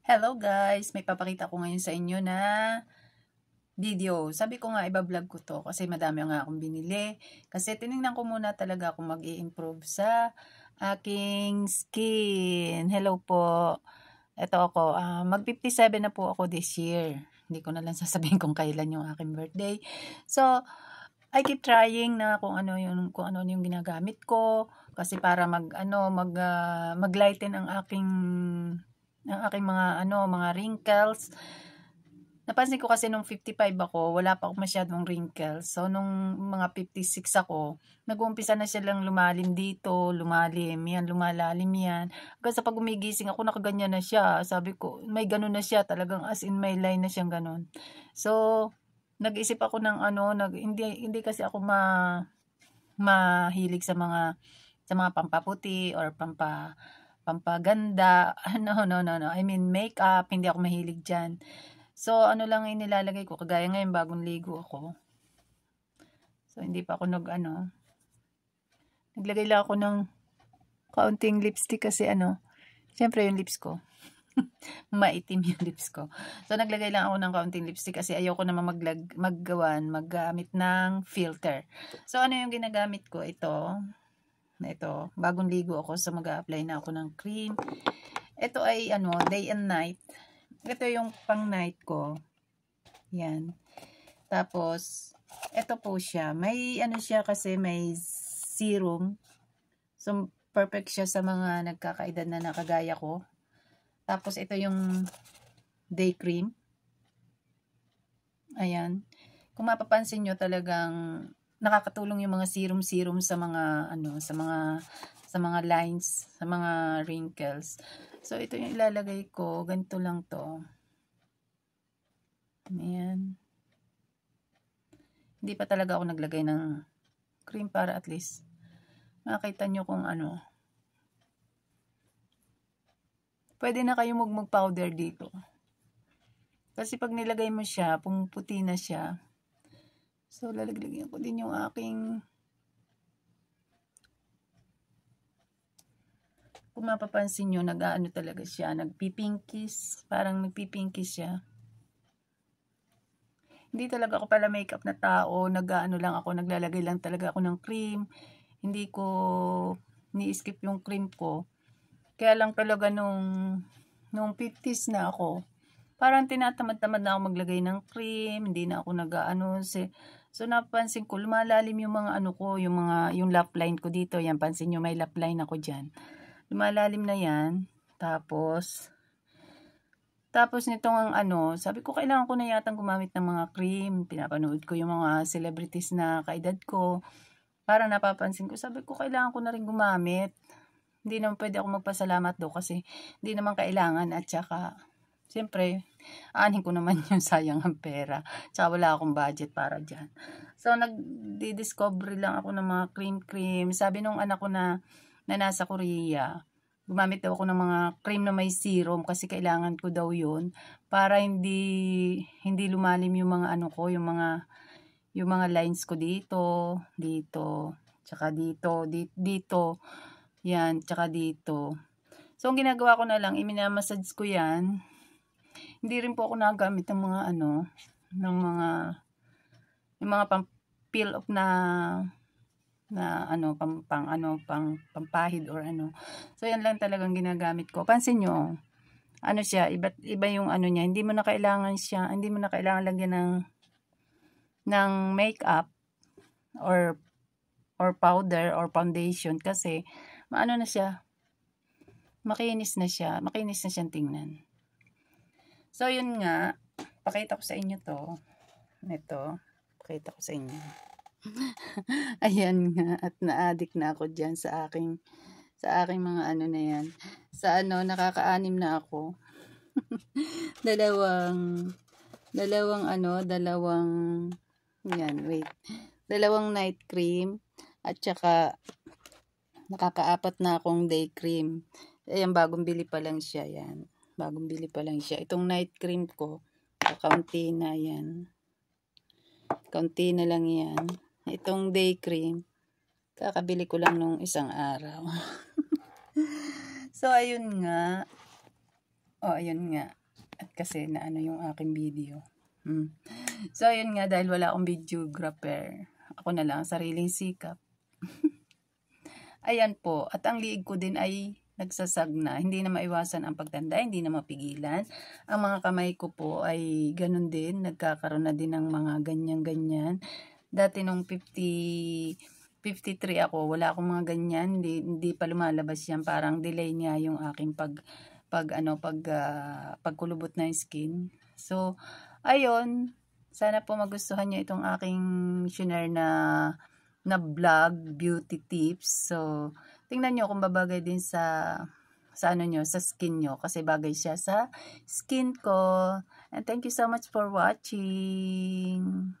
Hello guys, may papakita ko ngayon sa inyo na video. Sabi ko nga iba-vlog ko to kasi madami nga akong binili. Kasi tiningnan ko muna talaga kung mag improve sa aking skin. Hello po. Ito ako, uh, mag 57 na po ako this year. Hindi ko na lang sasabihin kung kailan yung aking birthday. So, I keep trying na kung ano yung kung ano yung ginagamit ko kasi para mag ano mag uh, maglighten ang aking ng aking mga ano, mga wrinkles. Napansin ko kasi nung 55 ako, wala pa ako masyadong wrinkles. So nung mga 56 ako, nag-uumpisa na siya lang lumalim dito, lumalim, yan, lumalalim yan. Kasi sa pag umigising ako, nakaganyan na siya. Sabi ko, may ganun na siya, talagang as in may line na siyang ganun. So, nag-isip ako ng ano, nag, hindi, hindi kasi ako ma, mahilig sa mga, sa mga pampaputi or pampa, pampaganda. No, no, no, no. I mean, makeup, hindi ako mahilig dyan. So, ano lang yung nilalagay ko. Kagaya ngayon, bagong ligo ako. So, hindi pa ako nag, ano. Naglagay lang ako ng kaunting lipstick kasi, ano. syempre yung lips ko. maitim yung lips ko. So, naglagay lang ako ng kaunting lipstick kasi ayoko naman maglag, maggawan, maggamit ng filter. So, ano yung ginagamit ko? Ito, na ito. Bagong ligo ako sa so mag-a-apply na ako ng cream. Ito ay ano, day and night. Ito yung pang night ko. Yan. Tapos, ito po siya. May ano siya kasi may serum. So, perfect siya sa mga nagkakaedad na nakagaya ko. Tapos, ito yung day cream. Ayan. Kung mapapansin nyo talagang nakakatulong yung mga serum-serum sa mga ano sa mga sa mga lines, sa mga wrinkles. So ito yung ilalagay ko, ganito lang 'to. Ayan. Hindi pa talaga ako naglagay ng cream para at least makita nyo kung ano. Pwede na kayo magmag powder dito. Kasi pag nilagay mo siya, pumuputi na siya. So, lalaglagyan ko din yung aking kung mapapansin nyo, nag-ano talaga siya, nagpipinkies, parang nagpipinkies siya. Hindi talaga ako pala makeup na tao, nag-ano lang ako, naglalagay lang talaga ako ng cream. Hindi ko ni-skip yung cream ko. Kaya lang talaga nung, nung 50s na ako, parang tinatamad-tamad na ako maglagay ng cream, hindi na ako nag-ano, So napansin ko lumalalim yung mga ano ko, yung mga yung lap line ko dito. Yan pansin niyo may lap line ako diyan. Lumalalim na yan. Tapos tapos nitong ang ano, sabi ko kailangan ko na yatang gumamit ng mga cream. Pinapanood ko yung mga celebrities na kaedad ko. Para napapansin ko, sabi ko kailangan ko na rin gumamit. Hindi naman pwede ako magpasalamat do kasi hindi naman kailangan at saka Siyempre, aanin ko naman yung sayang ang pera. Tsaka wala akong budget para dyan. So, nag-discover lang ako ng mga cream-cream. Sabi nung anak ko na, na nasa Korea, gumamit daw ako ng mga cream na may serum kasi kailangan ko daw yun para hindi hindi lumalim yung mga ano ko, yung mga yung mga lines ko dito, dito, tsaka dito, di, dito, yan, tsaka dito. So, ang ginagawa ko na lang, iminamassage ko yan hindi rin po ako nagamit ng mga ano, ng mga yung mga pang peel off na na ano pang, pang ano pang pampahid or ano. So yan lang talagang ginagamit ko. Pansin niyo, ano siya, iba, iba yung ano niya. Hindi mo na kailangan siya, hindi mo na kailangan lagyan ng ng makeup or or powder or foundation kasi maano na siya. Makinis na siya, makinis na siyang tingnan. So, yun nga. Pakita ko sa inyo to. Ito. Pakita ko sa inyo. Ayan nga. At na-addict na ako dyan sa aking sa aking mga ano na yan. Sa ano, nakakaanim na ako. dalawang dalawang ano, dalawang yan, wait. Dalawang night cream at saka nakakaapat na akong day cream. Ayan, eh, bagong bili pa lang siya yan. Bagong bili pa lang siya. Itong night cream ko, kaunti na yan. Kaunti na lang yan. Itong day cream, kakabili ko lang nung isang araw. so, ayun nga. O, oh, ayun nga. At kasi na ano yung aking video. Hmm. So, ayun nga, dahil wala akong videographer, ako na lang, sariling sikap. Ayan po. At ang liig ko din ay nagsasag na. Hindi na maiwasan ang pagtanda, hindi na mapigilan. Ang mga kamay ko po ay ganun din, nagkakaroon na din ng mga ganyan-ganyan. Dati nung 50... 53 ako, wala akong mga ganyan, hindi, hindi pa lumalabas yan, parang delay niya yung aking pag pag ano pag uh, pagkulubot ng skin. So ayun, sana po magustuhan niyo itong aking missionary na na vlog beauty tips. So tingnan nyo kung babagay din sa sa ano nyo, sa skin nyo. Kasi bagay siya sa skin ko. And thank you so much for watching.